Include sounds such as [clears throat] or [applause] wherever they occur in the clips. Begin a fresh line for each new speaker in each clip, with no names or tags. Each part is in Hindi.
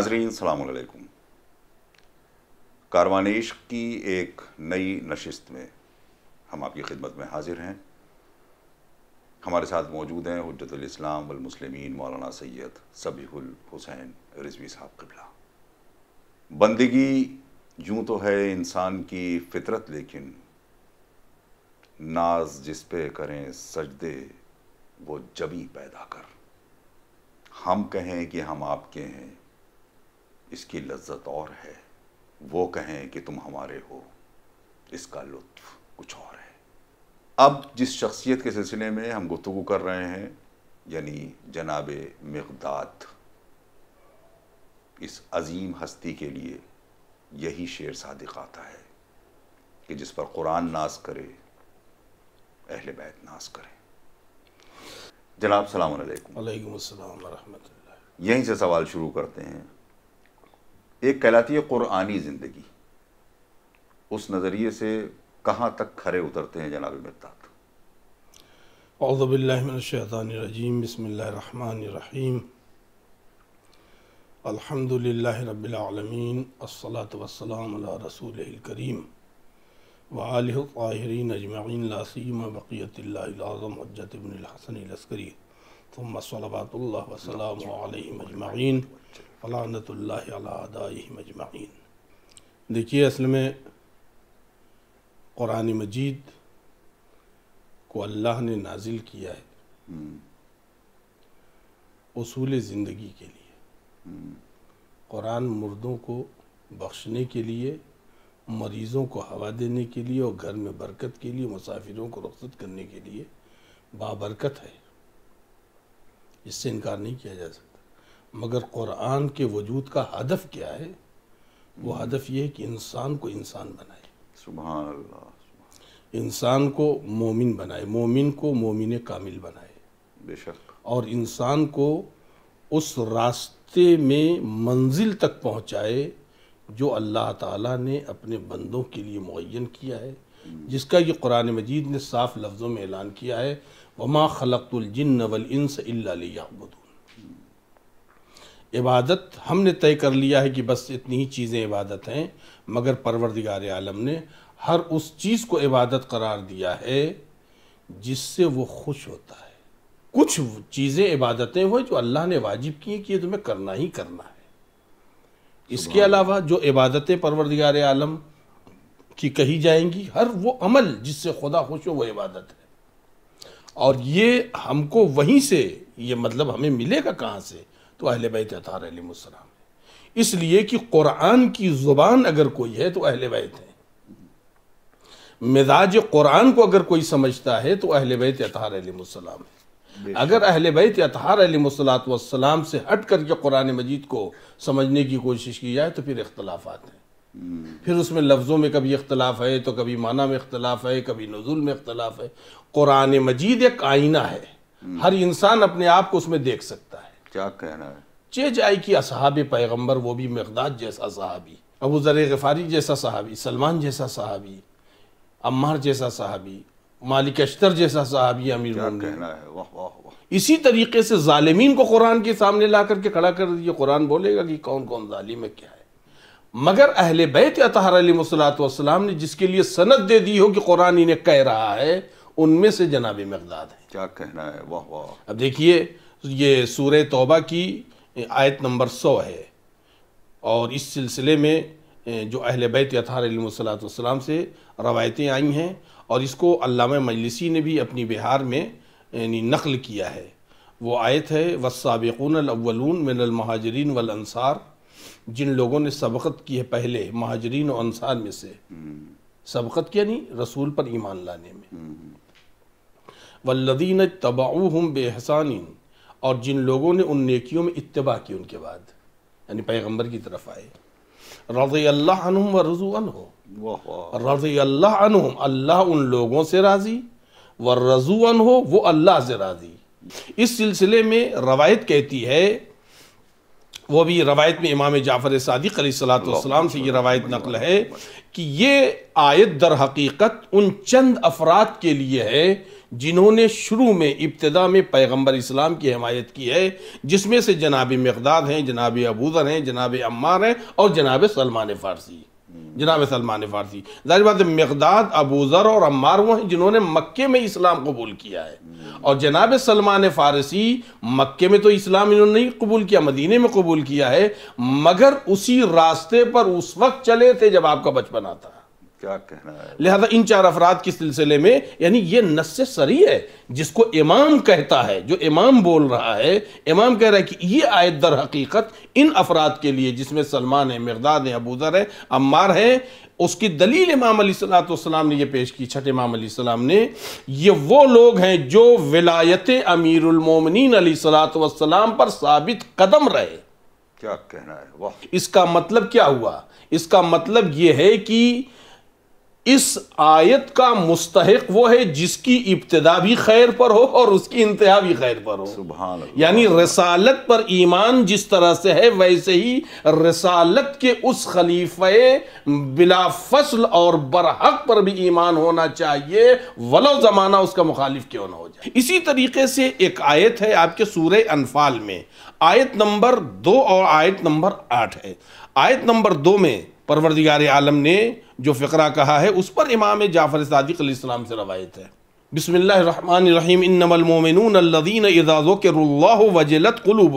नाजरीन सलामकुम कारवानेश की एक नई नशस्त में हम आपकी खिदमत में हाजिर हैं हमारे साथ मौजूद हैं हजतलाम वलमसलमिन मौलाना सैद सबीहुल हुसैन रिजवी साहब कबला बंदगी यूँ तो है इंसान की फितरत लेकिन नाज जिस पे करें सजदे वो जबी पैदा कर हम कहें कि हम आपके हैं इसकी लज्जत और है वो कहें कि तुम हमारे हो इसका लुत्फ कुछ और है अब जिस शख्सियत के सिलसिले में हम गुफ्तु कर रहे हैं यानी जनाब मकदाद इस अजीम हस्ती के लिए यही शेर सादिक आता है कि जिस पर कुरान नाज करे अहल बैत नाज करे जनाब सलाम वालेकुम यहीं से सवाल शुरू करते हैं एक कहलाती है क़ुरानी ज़िंदगी उस नज़रिए से कहाँ तक खरे उतरते हैं जनाब मिर्तात
बसमीम अलहमदिल्ला रबालमीन रसूल करीम अजमाइन बक़ीतम हसन लस्करी अजमाइन फ़लानतमजमाइन देखिए असल में क़ुरान मजीद को अल्लाह ने नाजिल किया है असूल हम्म। ज़िंदगी के लिए हम्म। क़ुरान मुर्दों को बख्शने के लिए मरीज़ों को हवा देने के लिए और घर में बरकत के लिए मुसाफिरों को रुख्सत करने के लिए बाबरकत है इससे इनकार नहीं किया जा सकता मगर क़ुरान के वजूद का हदफ क्या है वो हदफ ये है कि इंसान को इंसान बनाए सुबह इंसान को मोमिन बनाए मोमिन को मोमिन कामिल बनाए बेशक और इंसान को उस रास्ते में मंजिल तक पहुँचाए जो अल्लाह ताला ने अपने बंदों के लिए मुन किया है हम्म। जिसका ये कुरान मजीद ने साफ लफ्ज़ों में ऐलान किया है वमा खलतुलजिन वल इंस अल्लाबद इबादत हमने तय कर लिया है कि बस इतनी ही चीज़ें इबादत हैं मगर परवरदिगार आलम ने हर उस चीज़ को इबादत करार दिया है जिससे वो खुश होता है कुछ चीज़ें इबादतें हुई जो अल्लाह ने वाजिब की हैं कि ये तुम्हें करना ही करना है इसके अलावा जो इबादतें परवरदिगार आलम की कही जाएंगी हर वो अमल जिससे खुदा खुश हो वो इबादत है और ये हमको वहीं से ये मतलब हमें मिलेगा कहाँ से तो अहल बैत अतार अलैहिस्सलाम इसलिए कि कुरान की ज़ुबान अगर कोई है तो अहल बैत है मिजाज कुरान को अगर कोई समझता है तो अहल बैत अतार अलैहिस्सलाम है अगर अहल बैत अतहार अलीसलाम से हट करके कुरान मजीद को समझने की कोशिश की जाए तो फिर इख्तलाफात हैं हम्म। फिर उसमें लफ्ज़ों में कभी इख्तलाफ है तो कभी माना में इख्तलाफ है कभी नजुल में इख्तलाफ है कुरान मजीद एक आईना है हम्म। हर इंसान अपने आप को उसमें देख सकता है क्या कहना है चे जाए कि असहाब पैगम्बर वो भी मकदाद जैसा सहाबी अबू ज़र गफ़ारी जैसा सहाबी सलमान जैसा सहाबी अम्मार जैसा सहाबी मालिक अश्तर जैसा सहाबी अमीर कहना है वाह वाह वाह इसी तरीके से ालमीन को कुरान के सामने ला करके खड़ा कर दिए कुरान बोलेगा कि कौन कौन ालिम है क्या है मगर अहल बैत अतहरमसलाम ने जिसके लिए सनत दे दी हो कि कुरान इन्हें कह रहा है उनमें से जनाब मकदाद है क्या कहना है वाह वाह अब देखिए ये सूर तोबा की आयत नंबर सौ है और इस सिलसिले में जो अहल बैत यथारसलाम से रवायतें आई हैं और इसको अलाम मजलिसी ने भी अपनी बिहार में नकल किया है वो आयत है वसाबिकून अलवलून मिनलमहाजरीन वलसार जिन लोगों ने सबकत की है पहले महाजरीन और अनसार में से सबकत किया नहीं रसूल पर ईमान लाने में हम्म। वल्लदीन तबाऊ हम बेहसानी और जिन लोगों ने उन नेकियों में इतबा की उनके बाद यानी पैगम्बर की तरफ आए रज़ी अल्लाह व रज़ू हो रज़ी अल्लाह अल्लाह उन लोगों से राज़ी व रज़ू हो वो अल्लाह से राज़ी इस सिलसिले में रवायत कहती है वो भी रवायत में इमाम जाफ़र अली सलाम से ये रवायत नकल है कि ये आयत दर हकीकत उन चंद अफराद के लिए है जिन्होंने शुरू में इब्तदा में पैगंबर इस्लाम की हमायत की है जिसमें से जनाब मकदाद हैं जनाब अबूजर हैं जनाब अम्मार हैं और जनाब सलमान फ़ारसी जनाब सलमान फ़ारसी जाहिर बात मकदाद अबूज़र और अम्मार वो हैं जिन्होंने मक्के में इस्लाम कबूल किया है और जनाब सलमान फ़ारसी मक्के में तो इस्लाम इन्होंने नहीं कबूल किया मदीने में कबूल किया है मगर उसी रास्ते पर उस वक्त चले थे जब आपका बचपन आता
क्या कहना है
लिहाजा इन चार अफराद के सिलसिले में यानी ये नस सरी है जिसको इमाम कहता है जो इमाम बोल रहा है इमाम कह रहा है कि ये आयत दर हकीकत इन अफराद के लिए जिसमें सलमान है मकदाद है अबूदर है अम्मार है उसकी दलील इमाम सलाम ने यह पेश की छठ इमाम सलाम ने ये वो लोग हैं जो विलायत अमीरमिन सलाम पर साबित कदम रहे
क्या कहना है वाह
इसका मतलब क्या हुआ इसका मतलब ये है कि इस आयत का मुस्तक वो है जिसकी इब्तदा भी खैर पर हो और उसकी इंतहा भी खैर पर
हो
यानी रसालत पर ईमान जिस तरह से है वैसे ही रसालत के उस खलीफे बिला फसल और बरहक पर भी ईमान होना चाहिए वलो ज़माना उसका मुखालिफ क्यों ना हो जाए इसी तरीके से एक आयत है आपके सूर्य अनफाल में आयत नंबर दो और आयत नंबर आठ है आयत नंबर दो में परवरदिगार आलम ने जो फ़करा कहा है उस पर इमाम जाफ़र सदक़्लाम से रवायत है बसमीम इनमलमोमिनदीन इजाज़ो के वजलत कलूब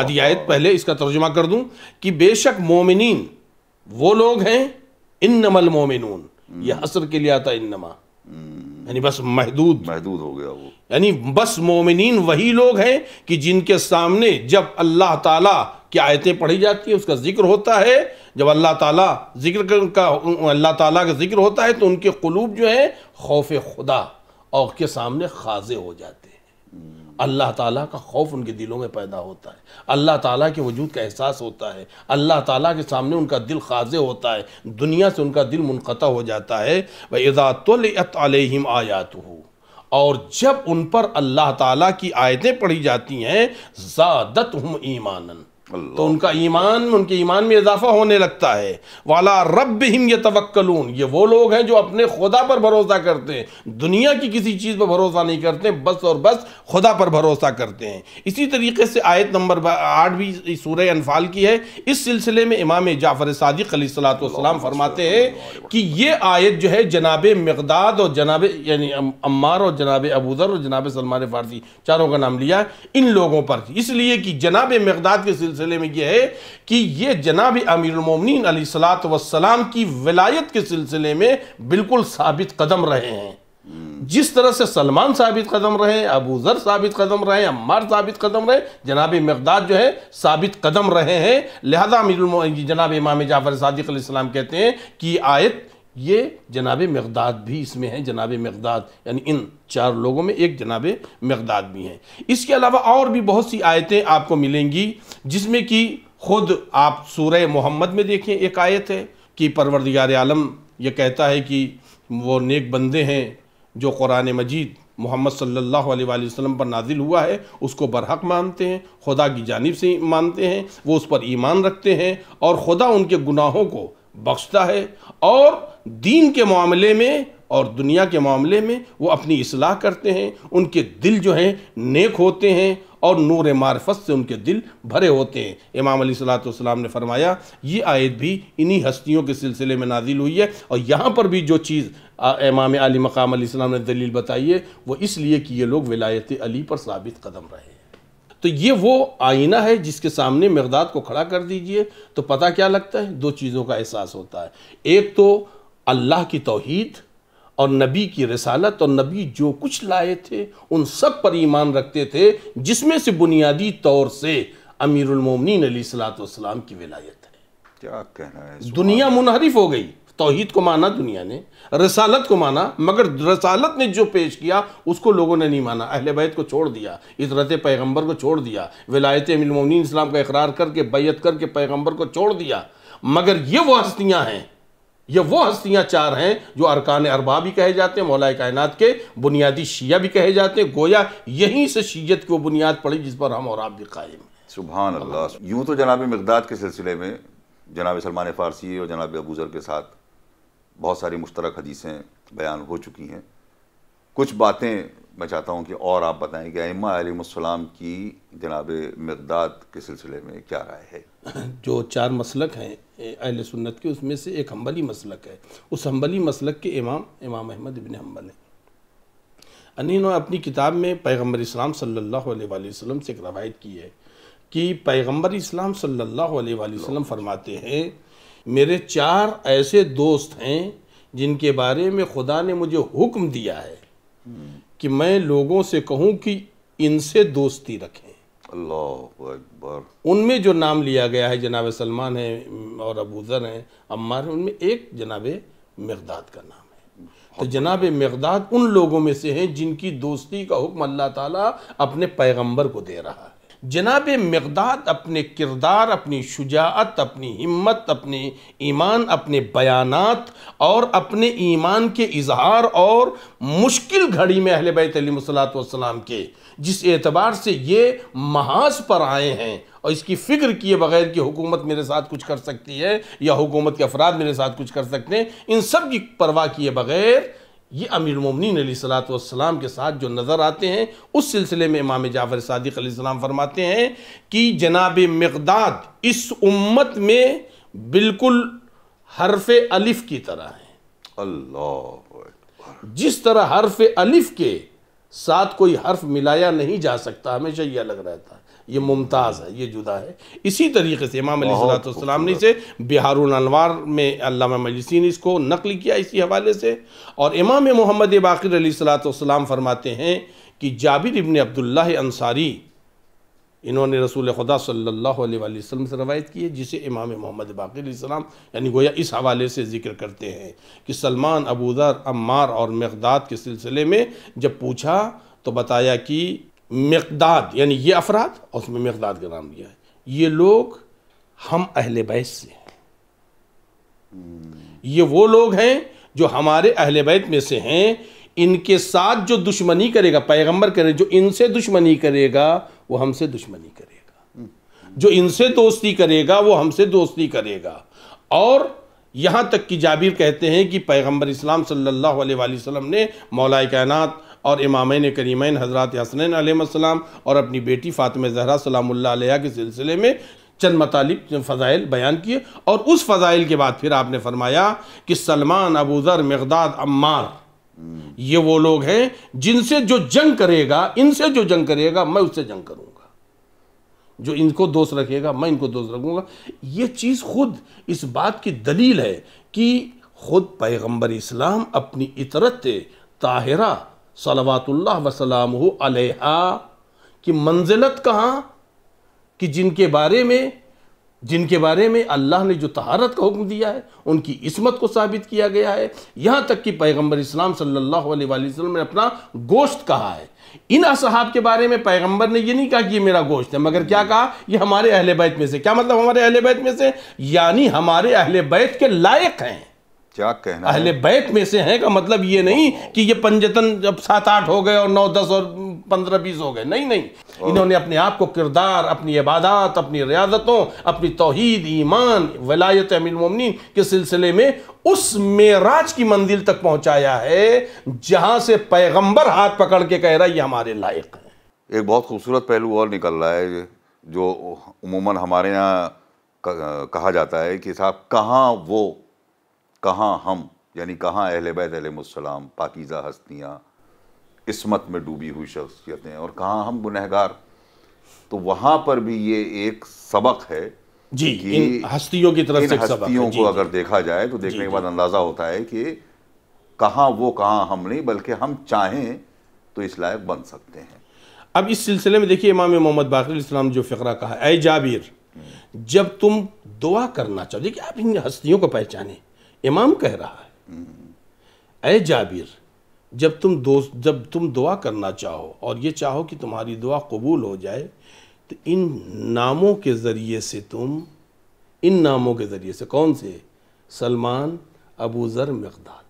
आदि आयत पहले इसका तर्जुमा कर दूं कि बेशक मोमिनीन वो लोग हैं इन नमल मोमिनून यह असर के लिए आता इनमा यानी बस महदूद महदूद हो गया वो यानी बस मोमिनीन वही लोग हैं कि जिनके सामने जब अल्लाह ताला की आयतें पढ़ी जाती है उसका जिक्र होता है जब अल्लाह ताला जिक्र का अल्लाह ताला का जिक्र होता है तो उनके कलूब जो है खौफ खुदा और के सामने खाजे हो जाते हैं अल्लाह ताला का खौफ उनके दिलों में पैदा होता है अल्लाह ताला के वजूद का एहसास होता है अल्लाह ताला के सामने उनका दिल खाजे होता है दुनिया से उनका दिल मुनक़ हो जाता है व इज़ातलत आलम आयात हो और जब उन पर अल्लाह ताला की आयतें पढ़ी जाती हैं ज़ादत हम ईमानन तो उनका ईमान उनके ईमान में इजाफा होने लगता है वाला रब हिम ये तवक्लून ये वो लोग हैं जो अपने खुदा पर भरोसा करते हैं दुनिया की किसी चीज़ पर भरोसा नहीं करते बस और बस खुदा पर भरोसा करते हैं इसी तरीके से आयत नंबर आठ भी सूर्य अनफाल की है इस सिलसिले में इमाम जाफ़र सदक सलाम फरमाते हैं कि ये आयत जो है जनाब मकदाद और जनाब यानी अम्मार और जनाब अबूज़र और जनाब सलमान फारसी चारों का नाम लिया इन लोगों पर इसलिए कि जनाब मकदाद के सिलसिले सिलसिले में यह है कि यह जनाब अमीरमिन सलात वसलाम की विलायत के सिलसिले में बिल्कुल साबित कदम रहे हैं जिस तरह से सलमान साबित कदम रहे अबू ज़र साबित कदम रहे अम्मार साबित कदम रहे जनाब मकदार जो है साबित कदम रहे हैं लिहाजा जनाब इमाम जाफ़र सदक़ कहते हैं कि आयत ये जनाब मकदाद भी इसमें है जनाब मकदाद यानी इन चार लोगों में एक जनाब मकदाद भी हैं इसके अलावा और भी बहुत सी आयतें आपको मिलेंगी जिसमें कि ख़ुद आप सूर मोहम्मद में देखें एक आयत है कि परवरदार आलम ये कहता है कि वो नेक बंदे हैं जो कुरान मजीद मोहम्मद सल्ला वसलम पर नाजिल हुआ है उसको बरहक मानते हैं खुदा की जानब से मानते हैं वो उस पर ईमान रखते हैं और खुदा उनके गुनाहों को बख्शता है और दीन के मामले में और दुनिया के मामले में वो अपनी असलाह करते हैं उनके दिल जो हैं नेक होते हैं और नूर मार्फत से उनके दिल भरे होते हैं इमाम सलाम ने फरमाया ये आयत भी इन्हीं हस्तियों के सिलसिले में नाजिल हुई है और यहाँ पर भी जो चीज़ इमाम अली मकाम ने दलील बताई है वो इसलिए कि ये लोग विलायत अली पर साबित कदम रहे तो ये वो आईना है जिसके सामने मकदाद को खड़ा कर दीजिए तो पता क्या लगता है दो चीज़ों का एहसास होता है एक तो अल्लाह की तोहद और नबी की रसालत और नबी जो कुछ लाए थे उन सब पर ईमान रखते थे जिसमें से बुनियादी तौर से अमीरमोमिन सलात वाम की विलायत है
क्या कहना है
दुनिया मुनहरिफ हो गई तोहहीद को माना दुनिया ने रसालत को माना मगर रसालत ने जो पेश किया उसको लोगों ने नहीं माना अहल बैत को छोड़ दिया इजरत पैगम्बर को छोड़ दिया विलायत मिलमोनी इस्लाम का इकरार करके बैत करके पैगम्बर को छोड़ दिया मगर ये वो हस्तियाँ हैं ये वो हस्तियाँ चार हैं जो अरकान अरबा भी कहे जाते हैं मौलाए कायनात के बुनियादी शिया भी कहे जाते हैं गोया यहीं से शीयत की वो बुनियाद पड़ी जिस पर हम और आप भी कायम
हैं यूँ तो जनाब मकदाद के सिलसिले में जनाब सलमान फ़ारसी और जनाब अबूज़र के साथ बहुत सारी मुश्तरक हदीसें बयान हो चुकी हैं कुछ बातें मैं चाहता हूँ कि और आप बताएं कि अम्मा आलम की जनाब मकदाद के सिलसिले में क्या राय है
[clears throat] जो चार मसलक हैं अहल सुन्नत के उसमें से एक हम्बली मसलक है उस हम्बली मसलक के इमाम इमाम अहमद इबिन हम्बल हैं ने अपनी किताब में पैगम्बर इस्लाम सल्लल्लाहु से एक रवायत की है कि पैगम्बर इस्लाम सल्ला अलैहि फरमाते हैं मेरे चार ऐसे दोस्त हैं जिनके बारे में खुदा ने मुझे हुक्म दिया है कि मैं लोगों से कहूं कि इनसे दोस्ती रखें अकबर उनमें जो नाम लिया गया है जनाब सलमान है और अबूजर हैं अम्मार हैं उनमें एक जनाब मकदाद का नाम है तो जनाब मकदाद उन लोगों में से हैं जिनकी दोस्ती का हुक्म अल्लाह ताला अपने पैगंबर को दे रहा है जनाब मकदाद अपने किरदार अपनी शुजात अपनी हिम्मत अपने ईमान अपने बयानात और अपने ईमान के इजहार और मुश्किल घड़ी में अहल बैतलाम के जिस एतबार से ये महाज पर आए हैं और इसकी फ़िक्र किए बगैर कि हुकूमत मेरे साथ कुछ कर सकती है या हुकूमत के अफराद मेरे साथ कुछ कर सकते हैं इन सब की परवाह किए बगैर ये अमीर ममिन सलाम के साथ जो नज़र आते हैं उस सिलसिले में इमाम जाफ़र सदक सलाम फरमाते हैं कि जनाब मकदाद इस उम्मत में बिल्कुल हरफ अलिफ की तरह है अल्लाह जिस तरह हरफ अलिफ के साथ कोई हर्फ मिलाया नहीं जा सकता हमेशा यह अलग रहता है ये मुमताज़ है ये जुदा है इसी तरीके से इमाम सलाम ने इसे बिहार अनवार में अल्लामा मजलिसी ने इसको नकल किया इसी हवाले से और इमाम मोहम्मद बाकर अली सलाम फरमाते हैं कि जाबिर इबन अब्दुल्ला अंसारी इन्होंने रसूल खुदा सल्लल्लाहु अलैहि वसल्लम से रवायत की है जिसे इमाम मोहम्मद बाक़ीम यानी गोया इस हवाले से जिक्र करते हैं कि सलमान अबूदर अम्मार और मकदाद के सिलसिले में जब पूछा तो बताया कि मकदाद यानी ये अफराद और उसमें मकदाद का नाम दिया है ये लोग हम अहल बैत से हैं ये वो लोग हैं जो हमारे अहल बैत में से हैं इनके साथ जो दुश्मनी करेगा पैगंबर करे जो इनसे दुश्मनी करेगा वो हमसे दुश्मनी करेगा जो इनसे दोस्ती करेगा वो हमसे दोस्ती करेगा और यहाँ तक कि जाबिर कहते हैं कि पैगंबर इस्लाम सल्लल्लाहु अलैहि वसल्लम ने मौलाए कायनात और इमाम करीमैन हज़रत हसन आलम और अपनी बेटी फ़ातम जहरा सलामुल्ला के सिलसिले में चंद मतलब फ़ज़ाइल बयान किए और उस फ़ज़ाइल के बाद फिर आपने फरमाया कि सलमान अबूज़र मकदाद अम्मार ये वो लोग हैं जिनसे जो जंग करेगा इनसे जो जंग करेगा मैं उससे जंग करूँगा जो इनको दोस्त रखेगा मैं इनको दोस्त रखूँगा ये चीज़ खुद इस बात की दलील है कि खुद पैगम्बर इस्लाम अपनी इतरत ताहिरा सलावातुल्लाह वसलाम अलहा कि मंजिलत कहाँ कि जिनके बारे में जिनके बारे में अल्लाह ने जो तहारत का हुक्म दिया है उनकी इसमत को साबित किया गया है यहाँ तक कि पैगंबर इस्लाम सल्लल्लाहु अलैहि वसल्लम ने अपना गोश्त कहा है इन असहाब के बारे में पैगंबर ने ये नहीं कहा कि ये मेरा गोश्त है मगर क्या कहा ये हमारे अहले बैत में से क्या मतलब हमारे अहले बैत में से यानी हमारे अहले बैत के लायक हैं
क्या कहना अहले
बैत में से हैं का मतलब ये नहीं कि ये पंजतन जब सात आठ हो गए और नौ दस और पंद्रह बीस हो गए नहीं नहीं इन्होंने अपने आप को किरदार अपनी इबादत अपनी रियादतों अपनी तोहद ईमान वलायत अमीन के सिलसिले में उस मेराज की मंजिल तक पहुंचाया है जहां से पैगंबर हाथ पकड़ के कह रहा है ये हमारे लायक
है एक बहुत खूबसूरत पहलू और निकल रहा है जो उमूमन हमारे यहाँ कहा जाता है कि साहब कहाँ वो कहाँ हम यानी कहाँ अहल बैत अलैहिस्सलाम पाकिज़ा हस्तियाँ इसमत में डूबी हुई शख्सियतें और कहाँ हम गुनहगार तो वहाँ पर भी ये एक सबक है जी कि इन हस्तियों की तरफ से हस्तियों को अगर देखा जाए तो देखने के बाद अंदाज़ा होता है कि कहाँ वो कहाँ हम नहीं बल्कि हम चाहें तो इस लायक बन सकते हैं
अब इस सिलसिले में देखिए इमाम मोहम्मद बाकर इस्लाम जो फ़िक्रा कहा ए जाबिर हम्म। जब तुम दुआ करना चाहो देखिए आप इन हस्तियों को पहचाने इमाम कह रहा है अय जाबिर जब तुम दो जब तुम दुआ करना चाहो और ये चाहो कि तुम्हारी दुआ कबूल हो जाए तो इन नामों के ज़रिए से तुम इन नामों के ज़रिए से कौन से सलमान अबू ज़र मकदाद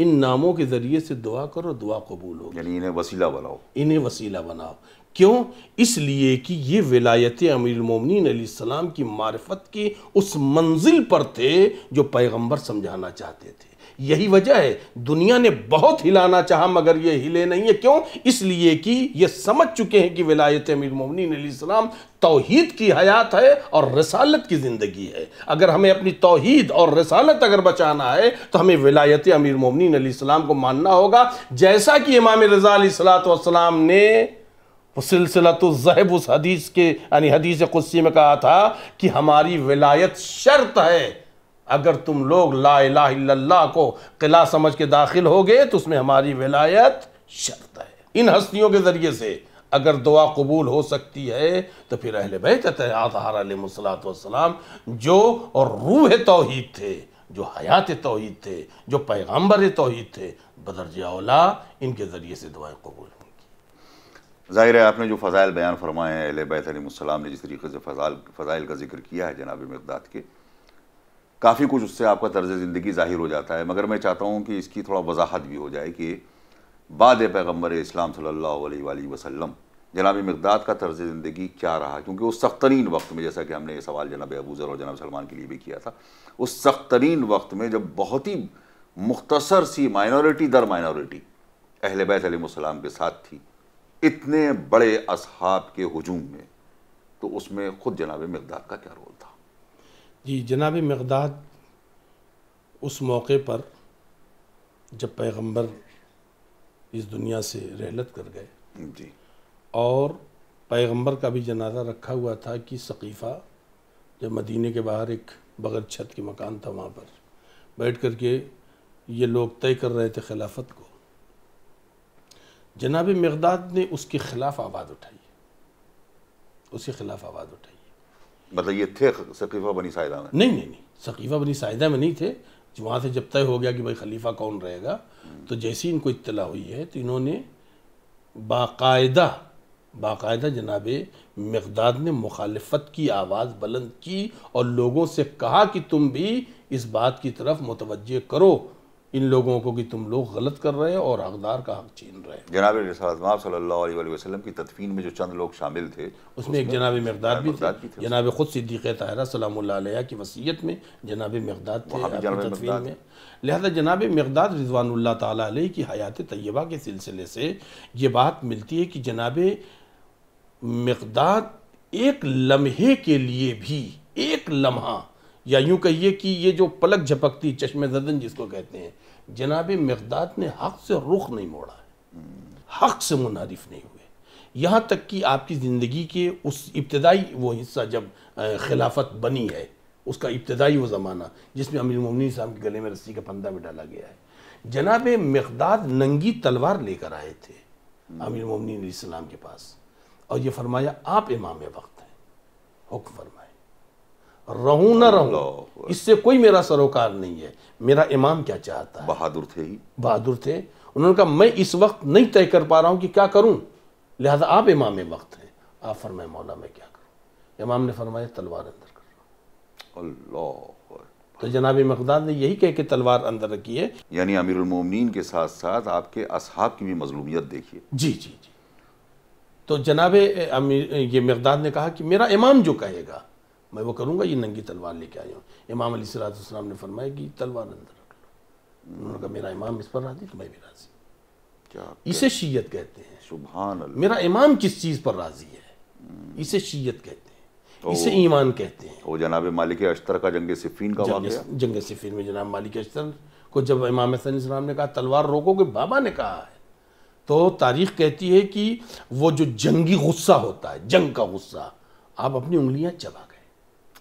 इन नामों के ज़रिए से दुआ करो दुआ कबूल हो यानी इन्हें वसीला बनाओ इन्हें वसीला बनाओ क्यों इसलिए कि ये विलायत मोमिन सलाम की मार्फत के उस मंजिल पर थे जो पैगंबर समझाना चाहते थे यही वजह है दुनिया ने बहुत हिलाना चाहा मगर ये हिले नहीं है क्यों इसलिए कि ये समझ चुके हैं कि विलायत अमीर मोमिन सलाम तोहद की हयात है और रसालत की ज़िंदगी है अगर हमें अपनी तोहद और रसालत अगर बचाना है तो हमें विलायत अमीर मोमिन सलाम को मानना होगा जैसा कि इमाम रज़ा सलात ने सिलसिला तो जहब उस हदीस के यानी हदीस कुस्सी में कहा था कि हमारी विलायत शर्त है अगर तुम लोग ला इला को किला समझ के दाखिल हो गए तो उसमें हमारी विलायत शर्त है इन हस्तियों के ज़रिए से अगर दुआ कबूल हो सकती है तो फिर अहल बैत तहतहाराम जो
और रूह
तोहहीद थे जो हयात तोहहीद थे जो पैगम्बर तोहहीद थे बदरज अला इनके ज़रिए से दुआएं कबूल
ज़ाहिर है आपने जो फ़ज़ाइल बयान फरमाए हैं अल बैतम ने जिस तरीके से फ़ज़ाल फ़ज़ाइल का जिक्र किया है जनाब मकदाद के काफ़ी कुछ उससे आपका तर्ज ज़िंदगी ज़ाहिर हो जाता है मगर मैं चाहता हूँ कि इसकी थोड़ा वजाहत भी हो जाए कि बाद पैगम्बर इस्लाम सल्ला वसम जनाब मकदाद का तर्ज ज़िंदगी क्या रहा क्योंकि उस सख्त तरीन वक्त में जैसा कि हमने ये सवाल जनाब अबूज़र और जनाब सलमान के लिए भी किया था उस सख्त तरीन वक्त में जब बहुत ही मुख्तसर सी माइनॉरिटी दर माइनॉरिटी अहल बैत के साथ थी इतने बड़े असहाब के हजूम में तो उसमें ख़ुद जनाब मकदार का क्या रोल था जी
जनाब मकदार उस मौके पर जब पैगंबर इस दुनिया से रहलत कर गए जी और पैगंबर का भी जनाजा रखा हुआ था कि सकीफ़ा जब मदीने के बाहर एक बगर छत के मकान था वहाँ पर बैठ कर के ये लोग तय कर रहे थे खिलाफत को जनाब मकदाद ने उसके खिलाफ आवाज़ उठाई उसके खिलाफ
आवाज़ उठाई मतलब ये थे सकीफ़ा बनी साहिदा में नहीं
नहीं नहीं सकीफ़ा बनी साहिदा में नहीं थे वहाँ से जब तय हो गया कि भाई खलीफा कौन रहेगा तो जैसी इनको इतला हुई है तो इन्होंने बाकायदा बाकायदा जनाब मकदाद ने मुखालफत की आवाज़ बुलंद की और लोगों से कहा कि तुम भी इस बात की तरफ मुतवजह करो इन लोगों को कि तुम लोग गलत कर रहे हो और हकदार का हक छीन रहे जनाब
वसल्लम की तदफीन में जो चंद लोग शामिल थे उसमें एक जनाब मकदार भी, थे जनाब ख़ुद सिद्दीक़ तहरा सलाम की वसीयत
में जनाब मकदार थे तदफीन में लिहाजा जनाब मकदाद रिजवान तै की हयात तय्यबा के सिलसिले से ये बात मिलती है कि जनाब मकदाद एक लम्हे के लिए भी एक लम्हा या यूं कहिए कि ये जो पलक झपकती चश्मे जदन जिसको कहते हैं जनाब मकदाद ने हक से रुख नहीं मोड़ा है हक से मुनारिफ नहीं हुए यहाँ तक कि आपकी ज़िंदगी के उस इब्तदाई वो हिस्सा जब खिलाफत बनी है उसका इब्तदाई वो ज़माना जिसमें अमीर ममनी साहब के गले में रस्सी का फंदा भी डाला गया है जनाब मकदाद नंगी तलवार लेकर आए थे अमीर ममनी के पास और ये फरमाया आप इमाम वक्त हैं हुक्म फरमा रहूं ना रहूं इससे कोई मेरा सरोकार नहीं है मेरा इमाम क्या चाहता है बहादुर थे ही बहादुर थे उन्होंने कहा मैं इस वक्त नहीं तय कर पा रहा हूं कि क्या करूं लिहाजा आप इमाम वक्त हैं आप फरमाए मौला मैं क्या करूं इमाम ने फरमाया तलवार अंदर कर तो जनाब मकदार ने यही कह के तलवार अंदर रखी है
यानी उमोमिन के साथ साथ आपके असहाब की भी मजलूमियत देखिए जी जी जी
तो जनाब अमीर ये मकदार ने कहा कि मेरा इमाम जो कहेगा मैं वो करूँगा ये नंगी तलवार लेके आया हूँ इमाम अली सलाम ने फरमाया कि तलवार अंदर रख लो उन्होंने कहा मेरा इमाम इस पर राजी तो मैं भी
राजी
इसे शीयत कहते हैं सुबह मेरा इमाम किस चीज़ पर राजी है इसे शीयत कहते हैं
तो इसे ईमान कहते हैं वो जनाब मालिक अश्तर का जंग सिफीन का जंग,
जंग सिफीन में जनाब मालिक अश्तर को जब इमाम हसन इस्लाम ने कहा तलवार रोको कि बाबा ने कहा है तो तारीख कहती है कि वो जो जंगी गुस्सा होता है जंग का गुस्सा आप अपनी उंगलियां चबा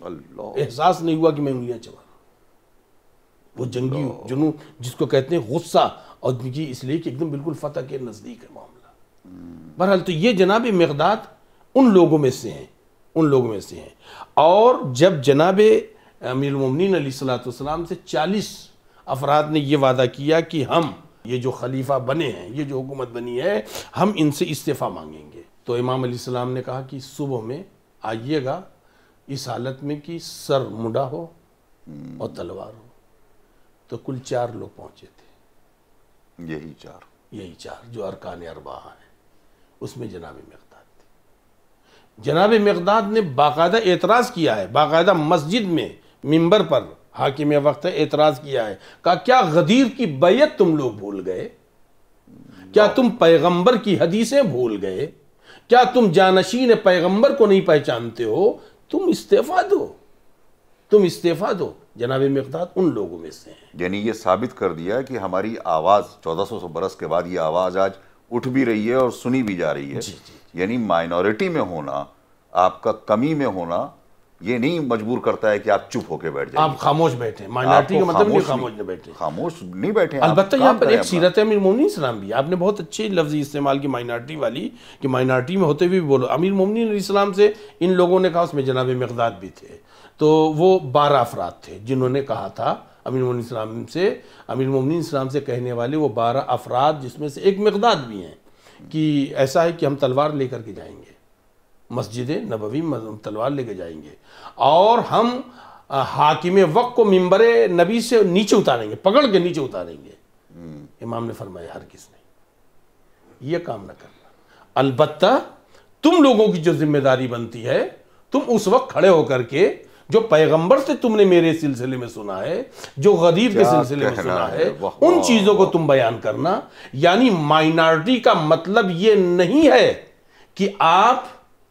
एहसास नहीं हुआ कि मैं उंगलियां चबा वो जंगी जुनू जिसको कहते हैं गुस्सा और इसलिए कि एकदम बिल्कुल फतह के नज़दीक है मामला बहरहाल तो ये जनाब मकदाद उन लोगों में से हैं उन लोगों में से हैं और जब जनाब अमीरमिन सलाम से चालीस अफराद ने यह वादा किया कि हम ये जो खलीफा बने हैं ये जो हुकूमत बनी है हम इनसे इस्तीफ़ा मांगेंगे तो इमाम अली सलाम ने कहा कि सुबह में आइएगा इस हालत में कि सर मुड़ा हो और तलवार हो तो कुल चार लोग पहुंचे
थे यही
चार यही चार जो अरकान अरबा हैं उसमें जनाब मकदाद थे जनाब मकदाद ने बाकायदा एतराज़ किया है बाकायदा मस्जिद में मिंबर पर हाकिम वक्त एतराज़ किया है कहा क्या गदीर की बैत तुम लोग भूल गए क्या तुम पैगंबर की हदीसें भूल गए क्या तुम जानशीन पैगंबर को नहीं पहचानते हो तुम इस्तीफा दो तुम इस्तीफा दो जनाब मकदार उन लोगों में से हैं
यानी ये साबित कर दिया कि हमारी आवाज़ चौदह सौ बरस के बाद ये आवाज़ आज उठ भी रही है और सुनी भी जा रही है यानी माइनॉरिटी में होना आपका कमी में होना ये नहीं मजबूर करता है कि आप चुप होकर बैठ जाए आप खामोश बैठे माइनॉरिटी का मतलब खामोश नहीं बैठे अलबत्त यहाँ पर एक सीरत
अमीर मोमिन इस्लाम भी आपने बहुत अच्छे लफ्ज इस्तेमाल की माइनॉरिटी वाली कि माइनॉरिटी में होते हुए भी बोलो अमीर मोमिन इस्लाम से इन लोगों ने कहा उसमें जनाब मकदाद भी थे तो वो बारह अफराद थे जिन्होंने कहा था अमीर मोमिन इस्लाम से अमीर मोमिन इस्लाम से कहने वाले वो बारह अफराद जिसमें से एक मकदाद भी हैं कि ऐसा है कि हम तलवार लेकर के जाएंगे मस्जिद नबवी तलवार लेके जाएंगे और हम हाकिम वक्त को मंबर नबी से नीचे उतारेंगे पकड़ के नीचे उतारेंगे हम्म। इमाम ने फरमाया हर किस नहीं ये काम ना करना अलबत् तुम लोगों की जो जिम्मेदारी बनती है तुम उस वक्त खड़े होकर के जो पैगंबर से तुमने मेरे सिलसिले में सुना है जो गरीब के सिलसिले में सुना है उन चीज़ों को तुम बयान करना यानी माइनॉरिटी का मतलब ये नहीं है कि आप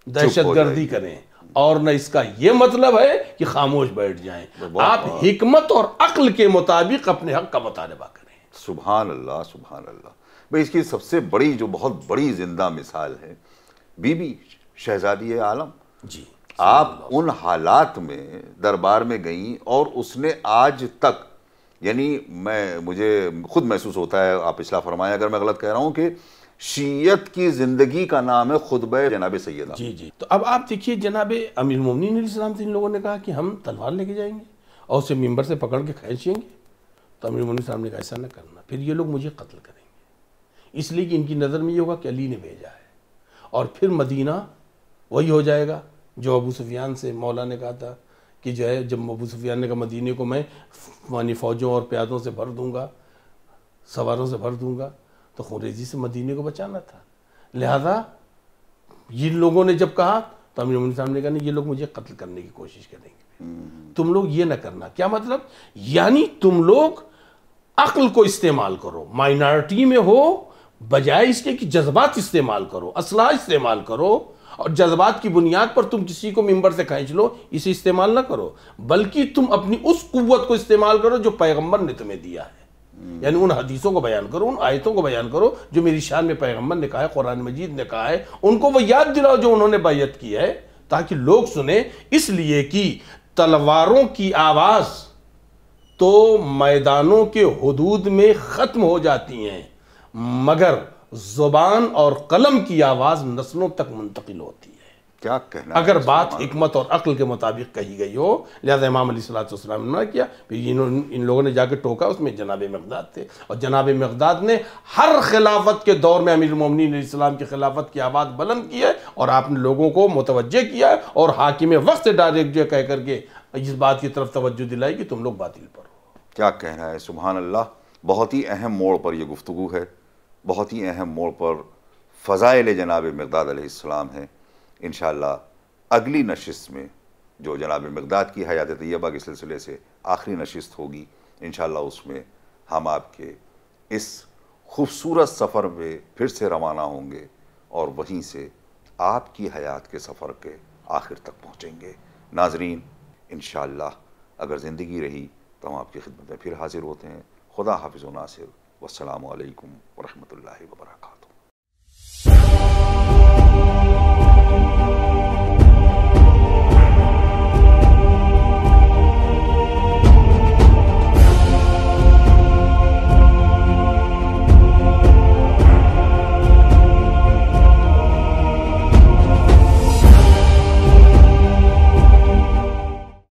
दहशतगर्दी करें और न इसका यह मतलब है कि खामोश बैठ जाएं तो आप हिकमत और अक्ल के मुताबिक अपने हक का मुतालबा करें
सुबह अल्लाह सुबह अल्लाह भाई इसकी सबसे बड़ी जो बहुत बड़ी जिंदा मिसाल है बीबी शहजादी आलम जी आप उन हालात में दरबार में गई और उसने आज तक यानी मैं मुझे खुद महसूस होता है आप पिछला फरमाया अगर मैं गलत कह रहा हूँ कि शीयत की ज़िंदगी का नाम है खुतब जनाब सैद जी
जी तो अब आप देखिए जनाब अमीर मोमिन से इन लोगों ने कहा कि हम तलवार लेके जाएंगे और उसे मेम्बर से पकड़ के खींचेंगे तो अमीर ममिन इस्लाम ने कहा ऐसा ना करना फिर ये लोग मुझे कत्ल करेंगे इसलिए कि इनकी नज़र में ये होगा कि अली ने भेजा है और फिर मदीना वही हो जाएगा जो अबू सुफियान से मौला ने कहा था कि जो है जब अबू सुफियान ने कहा मदीने को मैं मानी फ़ौजों और प्यादों से भर दूंगा सवारों से भर दूंगा तो खुरेजी से मदीने को बचाना था लिहाजा ये लोगों ने जब कहा तो अमीर उमर साहब ने कहा ये लोग मुझे कत्ल करने की कोशिश करेंगे हम्म। तुम लोग ये ना करना क्या मतलब यानी तुम लोग अक्ल को इस्तेमाल करो माइनॉरिटी में हो बजाय इसके कि जज्बात इस्तेमाल करो असलाह इस्तेमाल करो और जज्बात की बुनियाद पर तुम किसी को मेंबर से खींच लो इसे इस्तेमाल ना करो बल्कि तुम अपनी उस कुत को इस्तेमाल करो जो पैगंबर ने तुम्हें दिया है हम्म। यानी उन हदीसों को बयान करो उन आयतों को बयान करो जो मेरी शान में पैगम्बर ने कहा है कुरान मजीद ने कहा है उनको वो याद दिलाओ जो उन्होंने बैत की है ताकि लोग सुने इसलिए कि तलवारों की आवाज़ तो मैदानों के हदूद में ख़त्म हो जाती हैं मगर ज़ुबान और कलम की आवाज़ नस्लों तक मुंतकिल होती है क्या कहना अगर बात हमत और अक्ल के मुताबिक कही गई हो लिहाजा इमाम सलाम ने किया फिर इन, इन लोगों ने जाकर टोका उसमें जनाब मकदाद थे और जनाब मकदाद ने हर खिलाफत के दौर में अमीर ममिन इस्लाम की खिलाफत की आवाज़ बुलंद की है और आपने लोगों को मुतवजह किया है और हाकिम वक्त डायरेक्ट जो कह करके इस बात की तरफ तोज्जो
दिलाई कि तुम लोग बातिल पर हो क्या कहना है सुबहान अल्लाह बहुत ही अहम मोड़ पर यह गुफ्तु है बहुत ही अहम मोड़ पर फ़ज़ाइल जनाब मकदाद है इन अगली नशिस्त में जो जनाब मकदाद की हयात तैयबा के सिलसिले से आखिरी नशिस्त होगी इन उसमें हम आपके इस खूबसूरत सफ़र में फिर से रवाना होंगे और वहीं से आपकी हयात के सफ़र के आखिर तक पहुँचेंगे नाजरीन इन अगर ज़िंदगी रही तो हम आपकी खिदमत में फिर हाजिर होते हैं खुदा हाफिज़ नासिर वालकम वरहमल वर्का